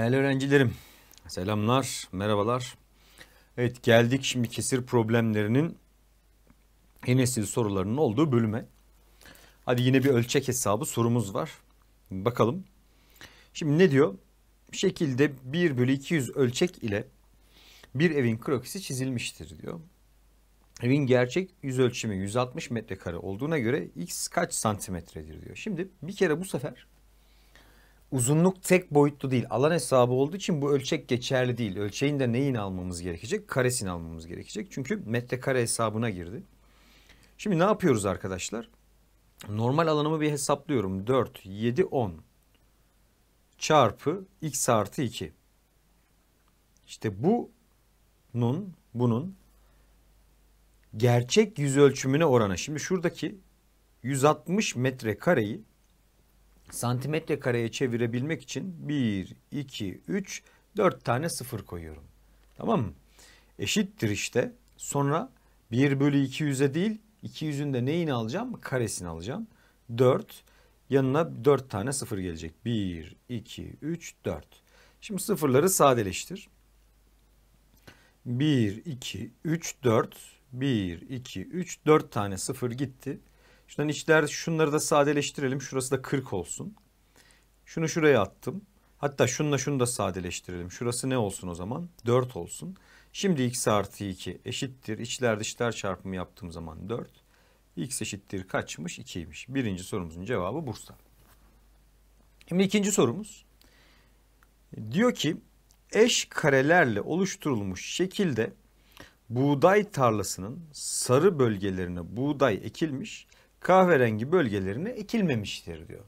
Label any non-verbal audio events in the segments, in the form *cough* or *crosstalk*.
Değerli öğrencilerim, selamlar, merhabalar. Evet geldik şimdi kesir problemlerinin en esil sorularının olduğu bölüme. Hadi yine bir ölçek hesabı sorumuz var. Bakalım. Şimdi ne diyor? Şekilde 1 bölü 200 ölçek ile bir evin krokisi çizilmiştir diyor. Evin gerçek yüz ölçümü 160 metrekare olduğuna göre x kaç santimetredir diyor. Şimdi bir kere bu sefer uzunluk tek boyutlu değil. Alan hesabı olduğu için bu ölçek geçerli değil. Ölçeğin de neyini almamız gerekecek? Karesini almamız gerekecek. Çünkü metrekare hesabına girdi. Şimdi ne yapıyoruz arkadaşlar? Normal alanımı bir hesaplıyorum. 4, 7, 10 çarpı x artı 2. İşte bu bunun, bunun gerçek yüz ölçümüne oranı. Şimdi şuradaki 160 metrekareyi santimetre kareye çevirebilmek için 1, 2, 3, 4 tane sıfır koyuyorum. Tamam mı? Eşittir işte. Sonra 1 bölü 200'e değil 200'ün de neyini alacağım? Karesini alacağım. 4 yanına 4 tane sıfır gelecek. 1, 2, 3, 4. Şimdi sıfırları sadeleştir. 1, 2, 3, 4. 1, 2, 3, 4 tane sıfır gitti. Şuradan içler şunları da sadeleştirelim. Şurası da 40 olsun. Şunu şuraya attım. Hatta şununla şunu da sadeleştirelim. Şurası ne olsun o zaman? 4 olsun. Şimdi x artı 2 eşittir. İçler dışlar çarpımı yaptığım zaman 4. x eşittir kaçmış? 2'ymiş. Birinci sorumuzun cevabı Bursa. Şimdi ikinci sorumuz. Diyor ki eş karelerle oluşturulmuş şekilde buğday tarlasının sarı bölgelerine buğday ekilmiş kahverengi bölgelerine ekilmemiştir diyor.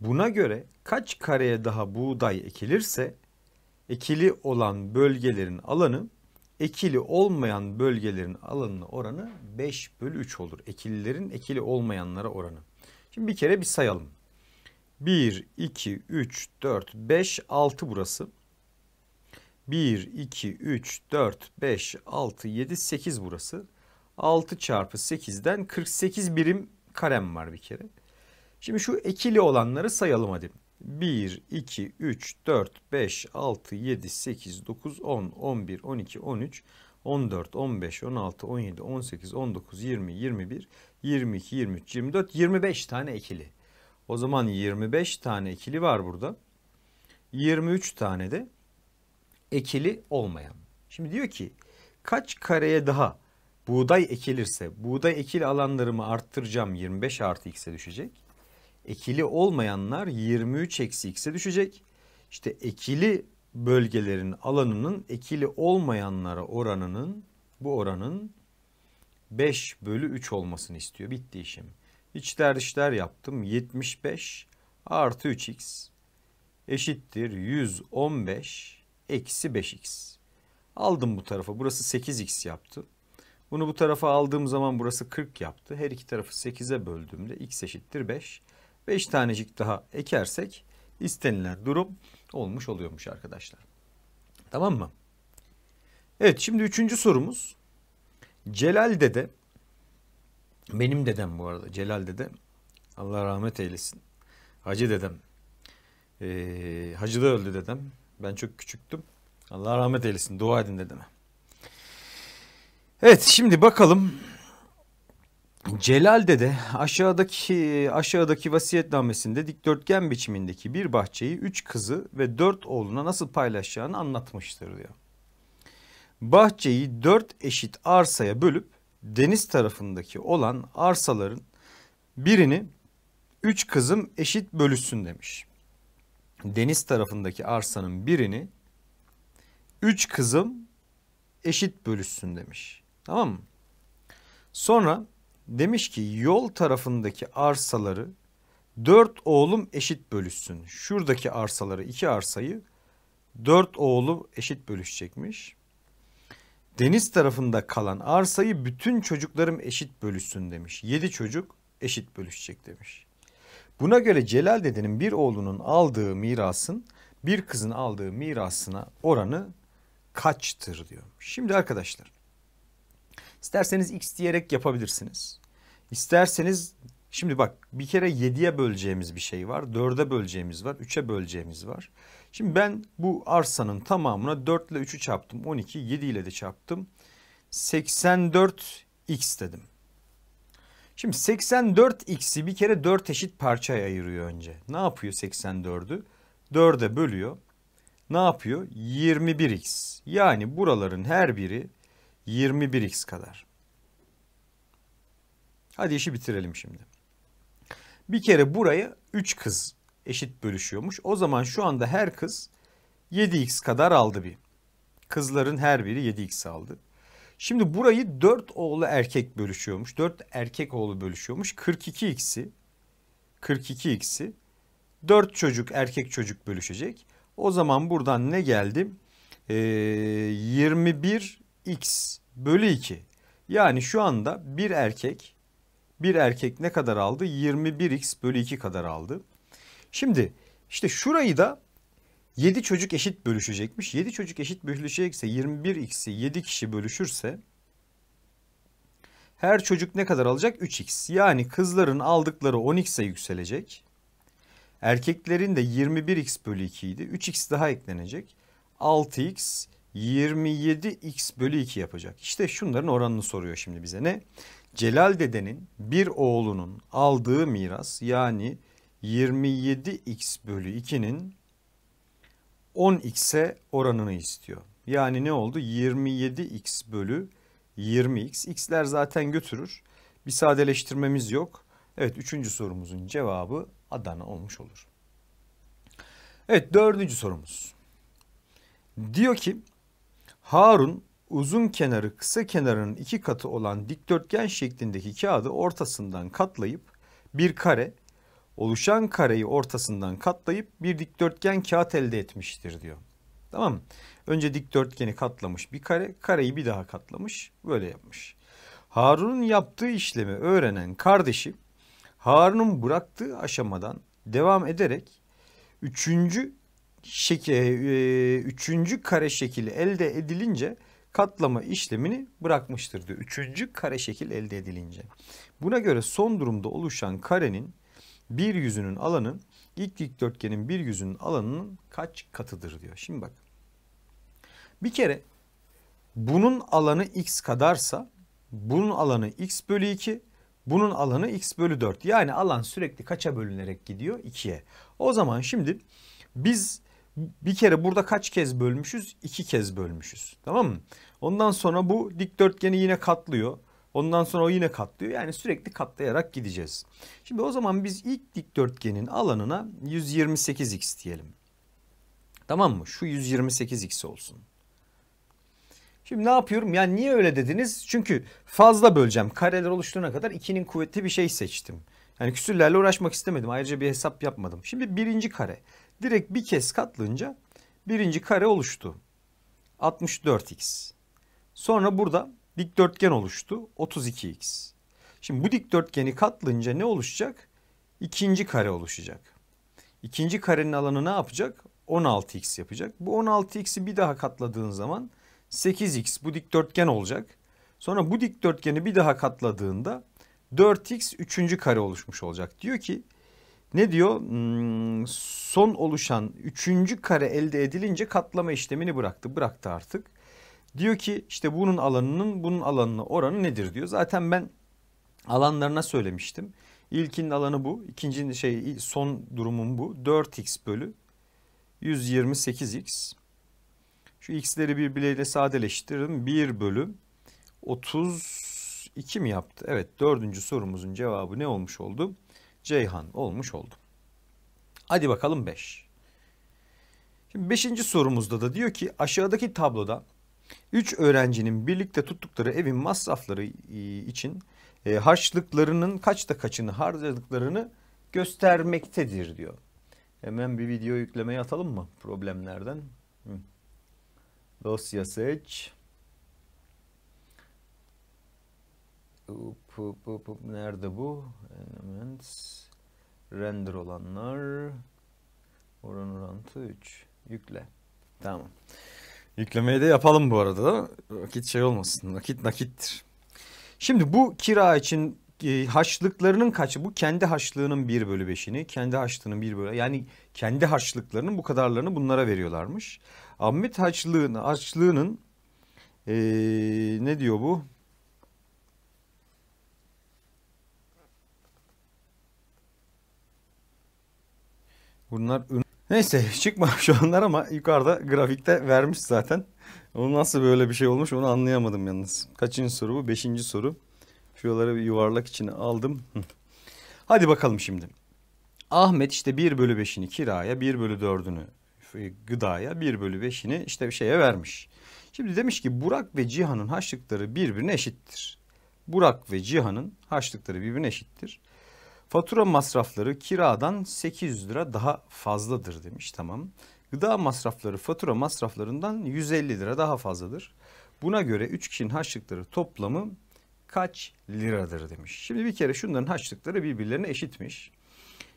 Buna göre kaç kareye daha buğday ekilirse ekili olan bölgelerin alanı ekili olmayan bölgelerin alanına oranı 5 bölü 3 olur. Ekililerin ekili olmayanlara oranı. Şimdi bir kere bir sayalım. 1, 2, 3, 4, 5, 6 burası. 1, 2, 3, 4, 5, 6, 7, 8 burası. 6 çarpı 8'den 48 birim karem var bir kere. Şimdi şu ekili olanları sayalım hadi. 1, 2, 3, 4, 5, 6, 7, 8, 9, 10, 11, 12, 13, 14, 15, 16, 17, 18, 19, 20, 21, 22, 23, 24, 25 tane ekili. O zaman 25 tane ekili var burada. 23 tane de ekili olmayan. Şimdi diyor ki kaç kareye daha buğday ekilirse buğday ekili alanlarımı arttıracağım 25 artı x'e düşecek. Ekili olmayanlar 23 eksi x'e düşecek. İşte ekili bölgelerin alanının ekili olmayanlara oranının bu oranın 5 bölü 3 olmasını istiyor. Bitti işim. İçler dışlar yaptım. 75 artı 3x eşittir 115 eksi 5x. Aldım bu tarafa. Burası 8x yaptı. Bunu bu tarafa aldığım zaman burası 40 yaptı. Her iki tarafı 8'e böldüğümde x eşittir 5. 5 tanecik daha ekersek istenilen durum olmuş oluyormuş arkadaşlar. Tamam mı? Evet şimdi üçüncü sorumuz. Celal dede benim dedem bu arada Celal dede Allah rahmet eylesin. Hacı dedem. Ee, hacı da öldü dedem. Ben çok küçüktüm. Allah rahmet eylesin. Dua edin dedeme. Evet şimdi bakalım Celal Dede aşağıdaki aşağıdaki vasiyetnamesinde dikdörtgen biçimindeki bir bahçeyi üç kızı ve dört oğluna nasıl paylaşacağını anlatmıştır diyor. Bahçeyi dört eşit arsaya bölüp deniz tarafındaki olan arsaların birini üç kızım eşit bölüşsün demiş. Deniz tarafındaki arsanın birini üç kızım eşit bölüşsün demiş. Tamam mı? Sonra demiş ki yol tarafındaki arsaları dört oğlum eşit bölüşsün. Şuradaki arsaları iki arsayı dört oğlu eşit bölüşecekmiş. Deniz tarafında kalan arsayı bütün çocuklarım eşit bölüşsün demiş. Yedi çocuk eşit bölüşecek demiş. Buna göre Celal dedenin bir oğlunun aldığı mirasın bir kızın aldığı mirasına oranı kaçtır diyor. Şimdi arkadaşlar İsterseniz x diyerek yapabilirsiniz. İsterseniz şimdi bak bir kere 7'ye böleceğimiz bir şey var. 4'e böleceğimiz var. 3'e böleceğimiz var. Şimdi ben bu arsanın tamamına 4 ile 3'ü çarptım. 12, 7 ile de çarptım. 84 x dedim. Şimdi 84 x'i bir kere 4 eşit parçaya ayırıyor önce. Ne yapıyor 84'ü? 4'e bölüyor. Ne yapıyor? 21x. Yani buraların her biri 21x kadar. Hadi işi bitirelim şimdi. Bir kere burayı 3 kız eşit bölüşüyormuş. O zaman şu anda her kız 7x kadar aldı bir. Kızların her biri 7x aldı. Şimdi burayı 4 oğlu erkek bölüşüyormuş. 4 erkek oğlu bölüşüyormuş. 42x'i 42x'i 4 çocuk erkek çocuk bölüşecek. O zaman buradan ne geldi? Ee, 21x bölü 2. Yani şu anda bir erkek bir erkek ne kadar aldı? 21x bölü 2 kadar aldı. Şimdi işte şurayı da 7 çocuk eşit bölüşecekmiş. 7 çocuk eşit bölüşecekse 21x'i 7 kişi bölüşürse her çocuk ne kadar alacak? 3x. Yani kızların aldıkları 10x'e yükselecek. Erkeklerin de 21x bölü 2 idi. 3x daha eklenecek. 6x 27x bölü 2 yapacak. İşte şunların oranını soruyor şimdi bize ne? Celal dedenin bir oğlunun aldığı miras yani 27x bölü 2'nin 10x'e oranını istiyor. Yani ne oldu? 27x bölü 20x. X'ler zaten götürür. Bir sadeleştirmemiz yok. Evet üçüncü sorumuzun cevabı Adana olmuş olur. Evet dördüncü sorumuz. Diyor ki Harun uzun kenarı kısa kenarının iki katı olan dikdörtgen şeklindeki kağıdı ortasından katlayıp bir kare oluşan kareyi ortasından katlayıp bir dikdörtgen kağıt elde etmiştir diyor. Tamam mı? Önce dikdörtgeni katlamış bir kare, kareyi bir daha katlamış, böyle yapmış. Harun'un yaptığı işlemi öğrenen kardeşi Harun'un bıraktığı aşamadan devam ederek üçüncü şek e, e, üçüncü kare şekil elde edilince katlama işlemini bırakmıştır diyor. Üçüncü kare şekil elde edilince. Buna göre son durumda oluşan karenin bir yüzünün alanı ilk dikdörtgenin bir yüzünün alanının kaç katıdır diyor. Şimdi bak bir kere bunun alanı x kadarsa bunun alanı x bölü 2 bunun alanı x bölü 4. Yani alan sürekli kaça bölünerek gidiyor? 2'ye. O zaman şimdi biz bir kere burada kaç kez bölmüşüz? İki kez bölmüşüz. Tamam mı? Ondan sonra bu dikdörtgeni yine katlıyor. Ondan sonra o yine katlıyor. Yani sürekli katlayarak gideceğiz. Şimdi o zaman biz ilk dikdörtgenin alanına 128x diyelim. Tamam mı? Şu 128x olsun. Şimdi ne yapıyorum? Yani niye öyle dediniz? Çünkü fazla böleceğim. Kareler oluşturana kadar 2'nin kuvvetli bir şey seçtim. Yani küsürlerle uğraşmak istemedim. Ayrıca bir hesap yapmadım. Şimdi birinci kare. Direkt bir kez katlayınca birinci kare oluştu. 64x. Sonra burada dikdörtgen oluştu. 32x. Şimdi bu dikdörtgeni katlayınca ne oluşacak? İkinci kare oluşacak. İkinci karenin alanı ne yapacak? 16x yapacak. Bu 16x'i bir daha katladığın zaman 8x bu dikdörtgen olacak. Sonra bu dikdörtgeni bir daha katladığında 4x üçüncü kare oluşmuş olacak. Diyor ki ne diyor? Hmm, son oluşan üçüncü kare elde edilince katlama işlemini bıraktı. Bıraktı artık. Diyor ki işte bunun alanının bunun alanına oranı nedir diyor. Zaten ben alanlarına söylemiştim. İlkinin alanı bu. İkincinin şey son durumum bu. 4x bölü 128x. Şu x'leri birbirleriyle sadeleştirelim. 1 bölü 32 mi yaptı? Evet dördüncü sorumuzun cevabı ne olmuş oldu? Ceyhan olmuş oldum. Hadi bakalım 5. Şimdi 5. sorumuzda da diyor ki aşağıdaki tabloda 3 öğrencinin birlikte tuttukları evin masrafları e, için e, harçlıklarının kaçta kaçını harcadıklarını göstermektedir diyor. Hemen bir video yüklemeye atalım mı problemlerden? Hı. Dosya seç. nerede bu? Elements render olanlar oran orantı 3 yükle. Tamam. Yüklemeyi de yapalım bu arada. Vakit şey olmasın. Nakit nakittir. Şimdi bu kira için e, haçlıklarının kaçı? Bu kendi haçlığının 1 bölü 5'ini, kendi haçlığının 1 bölü yani kendi haçlıklarının bu kadarlarını bunlara veriyorlarmış. Ahmet haçlığını, haçlığının ee, ne diyor bu? Bunlar ön... Neyse çıkmam *laughs* şu anlar ama yukarıda grafikte vermiş zaten. Onun nasıl böyle bir şey olmuş onu anlayamadım yalnız. Kaçıncı soru bu? Beşinci soru. Şuraları bir yuvarlak içine aldım. Hadi bakalım şimdi. Ahmet işte 1 bölü 5'ini kiraya, 1 bölü 4'ünü e, gıdaya, 1 bölü 5'ini işte bir şeye vermiş. Şimdi demiş ki Burak ve Cihan'ın haçlıkları birbirine eşittir. Burak ve Cihan'ın haçlıkları birbirine eşittir. Fatura masrafları kiradan 800 lira daha fazladır demiş tamam. Gıda masrafları fatura masraflarından 150 lira daha fazladır. Buna göre 3 kişinin harçlıkları toplamı kaç liradır demiş. Şimdi bir kere şunların harçlıkları birbirlerine eşitmiş.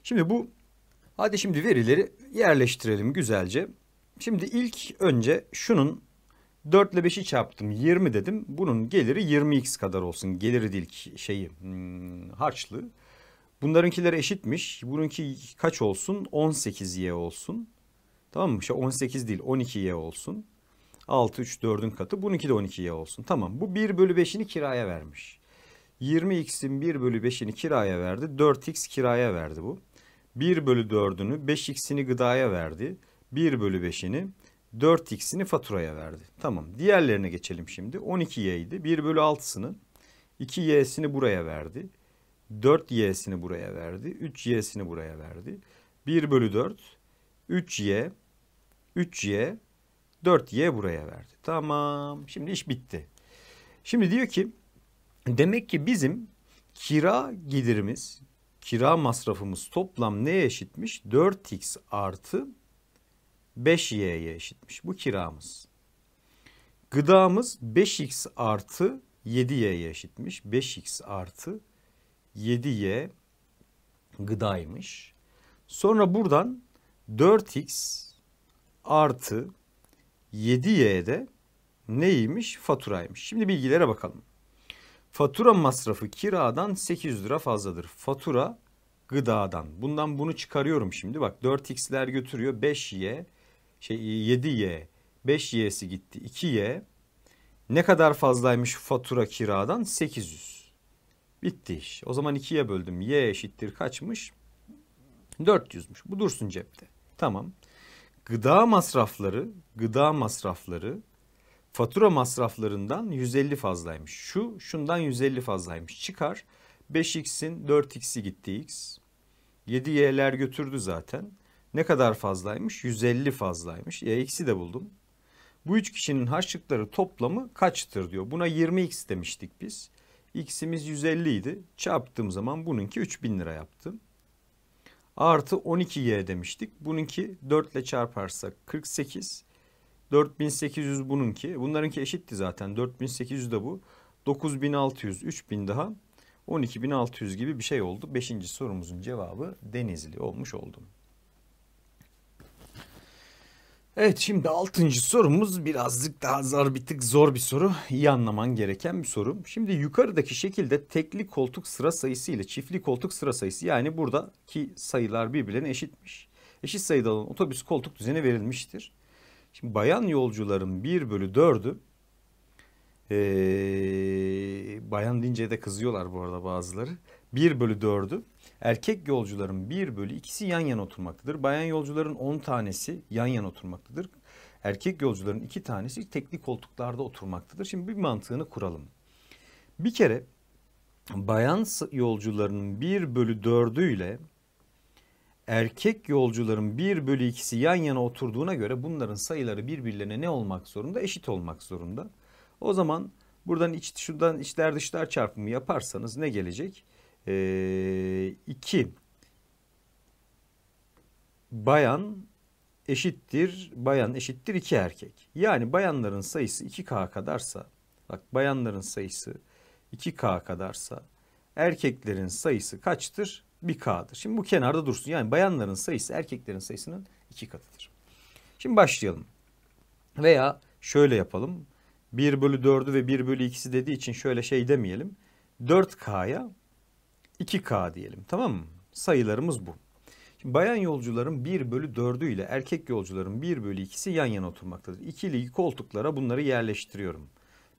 Şimdi bu hadi şimdi verileri yerleştirelim güzelce. Şimdi ilk önce şunun 4 ile 5'i çarptım 20 dedim. Bunun geliri 20x kadar olsun. Geliri değil şeyi hmm, harçlığı. Bunlarınkiler eşitmiş. Bununki kaç olsun? 18y olsun. Tamam mı? İşte 18 değil 12y olsun. 6, 3, 4'ün katı. Bununki de 12y olsun. Tamam. Bu 1 bölü 5'ini kiraya vermiş. 20x'in 1 bölü 5'ini kiraya verdi. 4x kiraya verdi bu. 1 bölü 4'ünü 5x'ini gıdaya verdi. 1 bölü 5'ini 4x'ini faturaya verdi. Tamam. Diğerlerine geçelim şimdi. 12y'ydi. 1 bölü 6'sını 2y'sini buraya verdi. 4y'sini buraya verdi. 3y'sini buraya verdi. 1 bölü 4, 3y, 3y, 4y buraya verdi. Tamam. Şimdi iş bitti. Şimdi diyor ki demek ki bizim kira gelirimiz, kira masrafımız toplam neye eşitmiş? 4x artı 5y'ye eşitmiş. Bu kiramız. Gıdamız 5x artı 7y'ye eşitmiş. 5x artı 7y gıdaymış. Sonra buradan 4x artı 7y de neymiş? Faturaymış. Şimdi bilgilere bakalım. Fatura masrafı kiradan 800 lira fazladır. Fatura gıdadan. Bundan bunu çıkarıyorum şimdi. Bak 4x'ler götürüyor. 5y şey 7y 5y'si gitti. 2y ne kadar fazlaymış fatura kiradan? 800. Bitti iş. O zaman ikiye böldüm. Y eşittir kaçmış? 400'müş. Bu dursun cepte. Tamam. Gıda masrafları, gıda masrafları fatura masraflarından 150 fazlaymış. Şu şundan 150 fazlaymış. Çıkar. 5x'in 4x'i gitti x. 7y'ler götürdü zaten. Ne kadar fazlaymış? 150 fazlaymış. Yx'i e de buldum. Bu üç kişinin harçlıkları toplamı kaçtır diyor. Buna 20x demiştik biz. X'imiz 150 idi. Çarptığım zaman bununki 3000 lira yaptı. Artı 12Y demiştik. Bununki 4 ile çarparsak 48. 4800 bununki. Bunlarınki eşitti zaten. 4800 de bu. 9600, 3000 daha. 12600 gibi bir şey oldu. Beşinci sorumuzun cevabı Denizli olmuş oldum. Evet şimdi altıncı sorumuz birazcık daha zor bir tık zor bir soru. İyi anlaman gereken bir soru. Şimdi yukarıdaki şekilde tekli koltuk sıra sayısı ile çiftli koltuk sıra sayısı yani buradaki sayılar birbirine eşitmiş. Eşit sayıda olan otobüs koltuk düzeni verilmiştir. Şimdi bayan yolcuların 1 bölü 4'ü ee, bayan deyince de kızıyorlar bu arada bazıları. 1 bölü 4'ü erkek yolcuların 1 bölü 2'si yan yana oturmaktadır. Bayan yolcuların 10 tanesi yan yana oturmaktadır. Erkek yolcuların 2 tanesi teknik koltuklarda oturmaktadır. Şimdi bir mantığını kuralım. Bir kere bayan yolcuların 1 bölü 4'ü ile erkek yolcuların 1 bölü 2'si yan yana oturduğuna göre bunların sayıları birbirlerine ne olmak zorunda? Eşit olmak zorunda. O zaman Buradan iç şuradan içler dışlar çarpımı yaparsanız ne gelecek? 2 ee, bayan eşittir bayan eşittir 2 erkek. Yani bayanların sayısı 2K kadarsa bak bayanların sayısı 2K kadarsa erkeklerin sayısı kaçtır? 1K'dır. Şimdi bu kenarda dursun. Yani bayanların sayısı erkeklerin sayısının 2 katıdır. Şimdi başlayalım. Veya şöyle yapalım. 1 bölü 4'ü ve 1 bölü 2'si dediği için şöyle şey demeyelim. 4K'ya 2K diyelim tamam mı? Sayılarımız bu. Şimdi bayan yolcuların 1 bölü 4'ü ile erkek yolcuların 1 bölü 2'si yan yana oturmaktadır. İkili koltuklara bunları yerleştiriyorum.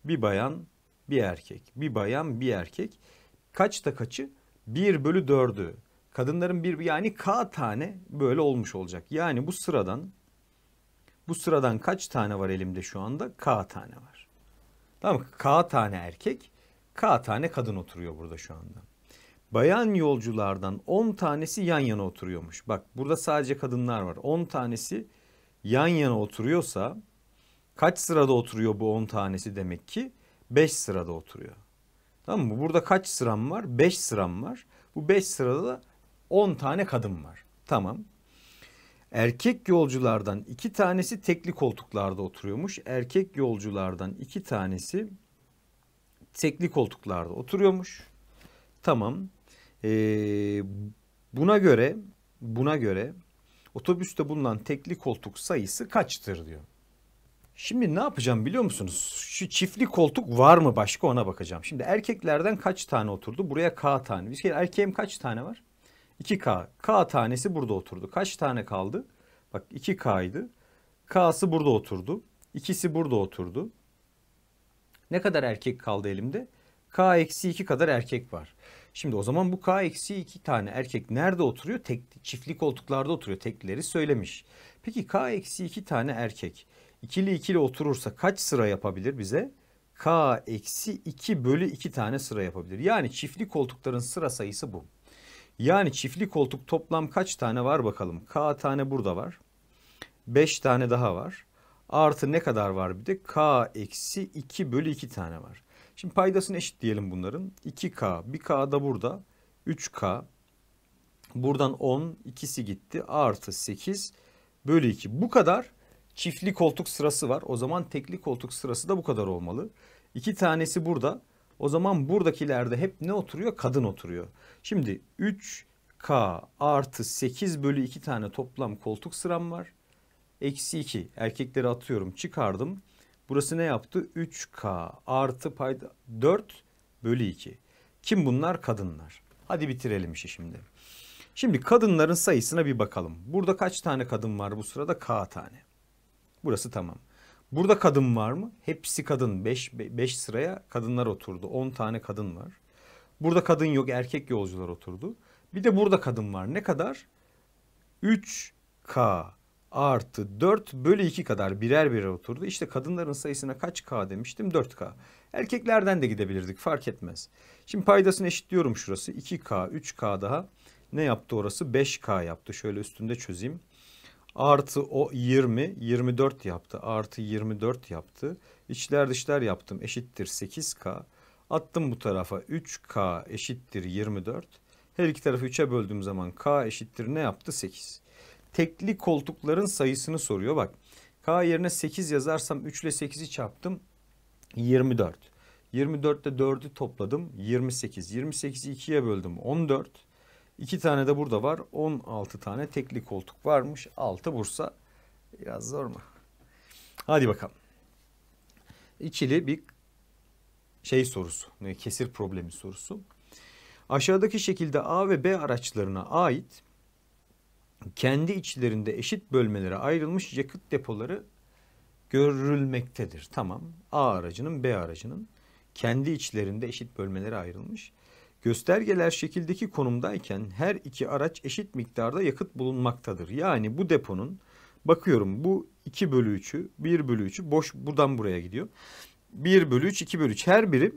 Bir bayan bir erkek. Bir bayan bir erkek. Kaçta kaçı? 1 bölü 4'ü. Kadınların bir yani K tane böyle olmuş olacak. Yani bu sıradan bu sıradan kaç tane var elimde şu anda? K tane var. Tamam mı? K tane erkek, K tane kadın oturuyor burada şu anda. Bayan yolculardan 10 tanesi yan yana oturuyormuş. Bak burada sadece kadınlar var. 10 tanesi yan yana oturuyorsa kaç sırada oturuyor bu 10 tanesi demek ki? 5 sırada oturuyor. Tamam mı? Burada kaç sıram var? 5 sıram var. Bu 5 sırada da 10 tane kadın var. Tamam. Erkek yolculardan iki tanesi tekli koltuklarda oturuyormuş. Erkek yolculardan iki tanesi tekli koltuklarda oturuyormuş. Tamam. Ee, buna göre buna göre otobüste bulunan tekli koltuk sayısı kaçtır diyor. Şimdi ne yapacağım biliyor musunuz? Şu çiftli koltuk var mı başka ona bakacağım. Şimdi erkeklerden kaç tane oturdu? Buraya K tane. Bir kere erkeğim kaç tane var? 2K. K tanesi burada oturdu. Kaç tane kaldı? Bak 2K'ydı. K'sı burada oturdu. İkisi burada oturdu. Ne kadar erkek kaldı elimde? K eksi 2 kadar erkek var. Şimdi o zaman bu K eksi 2 tane erkek nerede oturuyor? Tek, çiftli koltuklarda oturuyor. Teklileri söylemiş. Peki K eksi 2 tane erkek ikili ikili oturursa kaç sıra yapabilir bize? K eksi 2 bölü 2 tane sıra yapabilir. Yani çiftli koltukların sıra sayısı bu. Yani çiftli koltuk toplam kaç tane var bakalım. K tane burada var. 5 tane daha var. Artı ne kadar var bir de? K eksi 2 bölü 2 tane var. Şimdi paydasını eşit diyelim bunların. 2K. Bir K da burada. 3K. Buradan 10. ikisi gitti. Artı 8 bölü 2. Bu kadar çiftli koltuk sırası var. O zaman tekli koltuk sırası da bu kadar olmalı. İki tanesi burada. O zaman buradakilerde hep ne oturuyor? Kadın oturuyor. Şimdi 3K artı 8 bölü 2 tane toplam koltuk sıram var. Eksi 2 erkekleri atıyorum çıkardım. Burası ne yaptı? 3K artı payda 4 bölü 2. Kim bunlar? Kadınlar. Hadi bitirelim işi şimdi. Şimdi kadınların sayısına bir bakalım. Burada kaç tane kadın var bu sırada? K tane. Burası tamam. Burada kadın var mı? Hepsi kadın. 5 sıraya kadınlar oturdu. 10 tane kadın var. Burada kadın yok, erkek yolcular oturdu. Bir de burada kadın var. Ne kadar? 3K artı 4 bölü 2 kadar birer birer oturdu. İşte kadınların sayısına kaç K demiştim? 4K. Erkeklerden de gidebilirdik fark etmez. Şimdi paydasını eşitliyorum şurası. 2K, 3K daha. Ne yaptı orası? 5K yaptı. Şöyle üstünde çözeyim. Artı o 20, 24 yaptı. Artı 24 yaptı. İçler dışlar yaptım. Eşittir 8K. Attım bu tarafa 3K eşittir 24. Her iki tarafı 3'e böldüğüm zaman K eşittir ne yaptı? 8. Tekli koltukların sayısını soruyor. Bak K yerine 8 yazarsam 3 ile 8'i çarptım. 24. 24'te 4'ü topladım. 28. 28'i 2'ye böldüm. 14. İki tane de burada var. 16 tane tekli koltuk varmış. 6 Bursa. Biraz zor mu? Hadi bakalım. İçili bir şey sorusu. Kesir problemi sorusu. Aşağıdaki şekilde A ve B araçlarına ait kendi içlerinde eşit bölmelere ayrılmış yakıt depoları görülmektedir. Tamam. A aracının B aracının kendi içlerinde eşit bölmelere ayrılmış Göstergeler şekildeki konumdayken her iki araç eşit miktarda yakıt bulunmaktadır. Yani bu deponun bakıyorum bu 2 bölü 3'ü 1 bölü 3'ü boş buradan buraya gidiyor. 1 bölü 3 2 bölü 3 her biri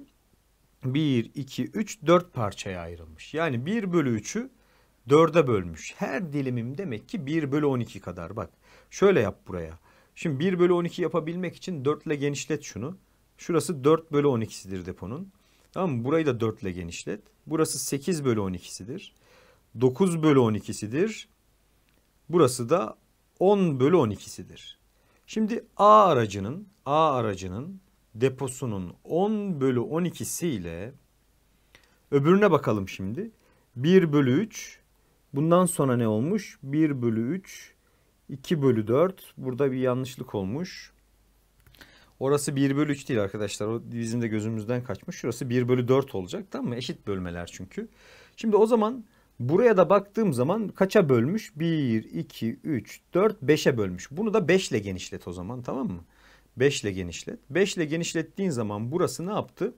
1 2 3 4 parçaya ayrılmış. Yani 1 bölü 3'ü 4'e bölmüş. Her dilimim demek ki 1 bölü 12 kadar bak. Şöyle yap buraya. Şimdi 1 bölü 12 yapabilmek için 4 ile genişlet şunu. Şurası 4 bölü 12'sidir deponun. Tamam mı? Burayı da 4 ile genişlet. Burası 8 bölü 12'sidir. 9 bölü 12'sidir. Burası da 10 bölü 12'sidir. Şimdi A aracının A aracının deposunun 10 bölü 12'si ile öbürüne bakalım şimdi. 1 bölü 3 bundan sonra ne olmuş? 1 bölü 3 2 bölü 4 burada bir yanlışlık olmuş. Orası 1 bölü 3 değil arkadaşlar. O bizim de gözümüzden kaçmış. Şurası 1 bölü 4 olacak. Tamam mı? Eşit bölmeler çünkü. Şimdi o zaman buraya da baktığım zaman kaça bölmüş? 1, 2, 3, 4, 5'e bölmüş. Bunu da 5 ile genişlet o zaman tamam mı? 5 ile genişlet. 5 ile genişlettiğin zaman burası ne yaptı?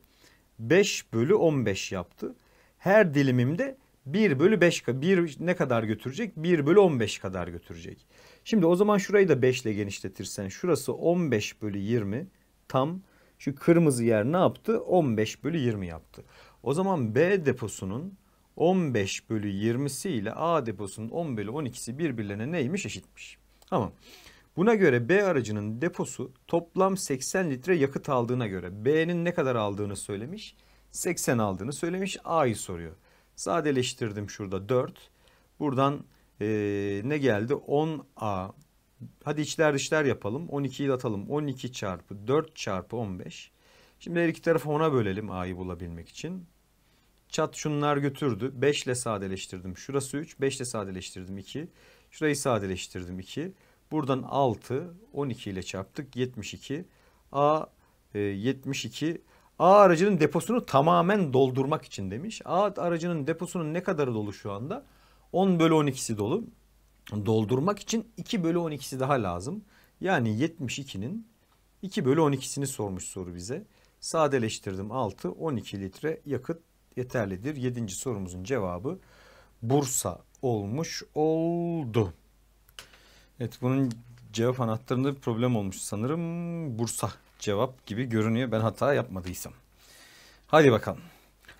5 bölü 15 yaptı. Her dilimimde 1 bölü 5 1 ne kadar götürecek? 1 bölü 15 kadar götürecek. Şimdi o zaman şurayı da 5 ile genişletirsen şurası 15 bölü 20 tam şu kırmızı yer ne yaptı? 15 bölü 20 yaptı. O zaman B deposunun 15 bölü 20'si ile A deposunun 10 bölü 12'si birbirlerine neymiş eşitmiş. Ama Buna göre B aracının deposu toplam 80 litre yakıt aldığına göre B'nin ne kadar aldığını söylemiş? 80 aldığını söylemiş A'yı soruyor. Sadeleştirdim şurada 4. Buradan e, ne geldi? 10A. Hadi içler dışlar yapalım. 12'yi atalım. 12 çarpı 4 çarpı 15. Şimdi her iki tarafı 10'a bölelim A'yı bulabilmek için. Çat şunlar götürdü. 5 ile sadeleştirdim. Şurası 3. 5 ile sadeleştirdim 2. Şurayı sadeleştirdim 2. Buradan 6. 12 ile çarptık. 72. A e, 72. A aracının deposunu tamamen doldurmak için demiş. A aracının deposunun ne kadarı dolu şu anda? 10 bölü 12'si dolu. Doldurmak için 2 bölü 12'si daha lazım. Yani 72'nin 2 bölü 12'sini sormuş soru bize. Sadeleştirdim 6, 12 litre yakıt yeterlidir. 7. sorumuzun cevabı Bursa olmuş oldu. Evet bunun cevap anahtarında bir problem olmuş sanırım. Bursa cevap gibi görünüyor ben hata yapmadıysam. Hadi bakalım.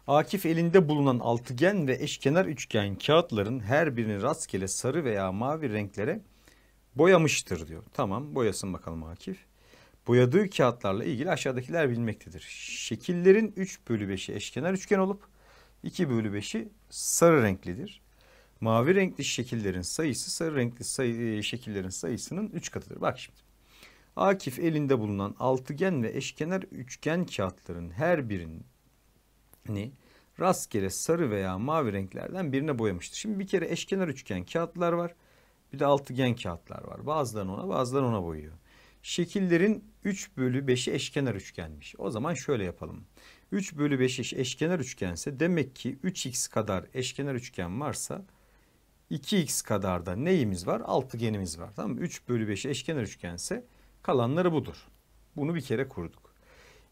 Akif elinde bulunan altıgen ve eşkenar üçgen kağıtların her birini rastgele sarı veya mavi renklere boyamıştır diyor. Tamam boyasın bakalım Akif. Boyadığı kağıtlarla ilgili aşağıdakiler bilmektedir. Şekillerin 3 bölü 5'i eşkenar üçgen olup 2 bölü 5'i sarı renklidir. Mavi renkli şekillerin sayısı sarı renkli sayı, e, şekillerin sayısının 3 katıdır. Bak şimdi Akif elinde bulunan altıgen ve eşkenar üçgen kağıtların her birini rastgele sarı veya mavi renklerden birine boyamıştır. Şimdi bir kere eşkenar üçgen kağıtlar var. Bir de altıgen kağıtlar var. Bazıları ona bazıları ona boyuyor. Şekillerin 3 bölü 5'i eşkenar üçgenmiş. O zaman şöyle yapalım. 3 bölü 5 eşkenar üçgense demek ki 3x kadar eşkenar üçgen varsa 2x kadar da neyimiz var? Altıgenimiz var. Tamam mı? 3 bölü 5 eşkenar üçgense Kalanları budur. Bunu bir kere kurduk.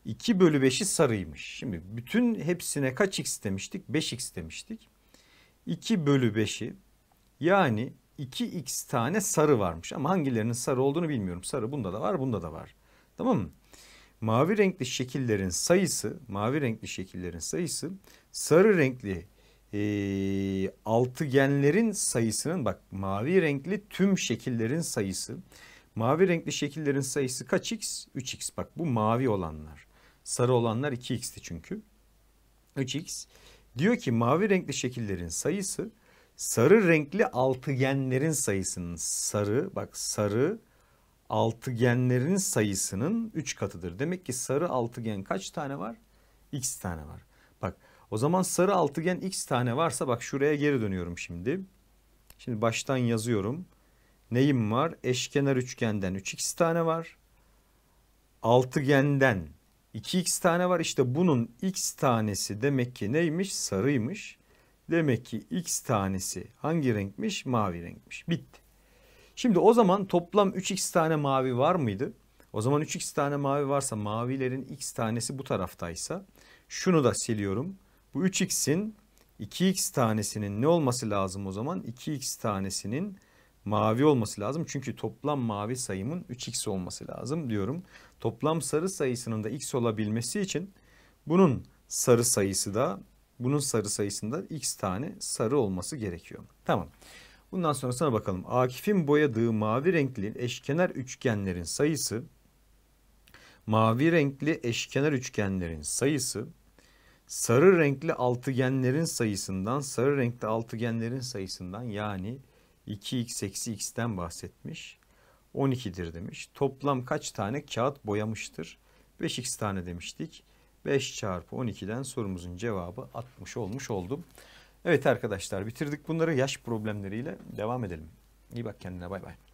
2 bölü 5'i sarıymış. Şimdi bütün hepsine kaç x demiştik? 5x demiştik. 2 bölü 5'i yani 2x tane sarı varmış. Ama hangilerinin sarı olduğunu bilmiyorum. Sarı bunda da var, bunda da var. Tamam mı? Mavi renkli şekillerin sayısı, mavi renkli şekillerin sayısı, sarı renkli e, altıgenlerin sayısının, bak mavi renkli tüm şekillerin sayısı, Mavi renkli şekillerin sayısı kaç x? 3x. Bak bu mavi olanlar. Sarı olanlar 2x'ti çünkü. 3x. Diyor ki mavi renkli şekillerin sayısı sarı renkli altıgenlerin sayısının sarı bak sarı altıgenlerin sayısının 3 katıdır. Demek ki sarı altıgen kaç tane var? X tane var. Bak o zaman sarı altıgen X tane varsa bak şuraya geri dönüyorum şimdi. Şimdi baştan yazıyorum neyim var? Eşkenar üçgenden 3x tane var. Altıgenden 2x tane var. İşte bunun x tanesi demek ki neymiş? Sarıymış. Demek ki x tanesi hangi renkmiş? Mavi renkmiş. Bitti. Şimdi o zaman toplam 3x tane mavi var mıydı? O zaman 3x tane mavi varsa mavilerin x tanesi bu taraftaysa şunu da siliyorum. Bu 3x'in 2x tanesinin ne olması lazım o zaman? 2x tanesinin mavi olması lazım. Çünkü toplam mavi sayımın 3x olması lazım diyorum. Toplam sarı sayısının da x olabilmesi için bunun sarı sayısı da bunun sarı sayısında x tane sarı olması gerekiyor. Tamam. Bundan sonrasına bakalım. Akif'in boyadığı mavi renkli eşkenar üçgenlerin sayısı mavi renkli eşkenar üçgenlerin sayısı sarı renkli altıgenlerin sayısından sarı renkli altıgenlerin sayısından yani 2x eksi x'ten bahsetmiş. 12'dir demiş. Toplam kaç tane kağıt boyamıştır? 5x tane demiştik. 5 çarpı 12'den sorumuzun cevabı 60 olmuş oldum. Evet arkadaşlar bitirdik bunları yaş problemleriyle devam edelim. İyi bak kendine bay bay.